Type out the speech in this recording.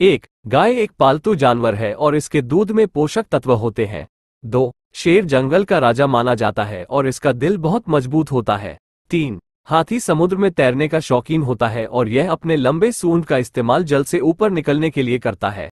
एक गाय एक पालतू जानवर है और इसके दूध में पोषक तत्व होते हैं दो शेर जंगल का राजा माना जाता है और इसका दिल बहुत मजबूत होता है तीन हाथी समुद्र में तैरने का शौकीन होता है और यह अपने लंबे सूंड का इस्तेमाल जल से ऊपर निकलने के लिए करता है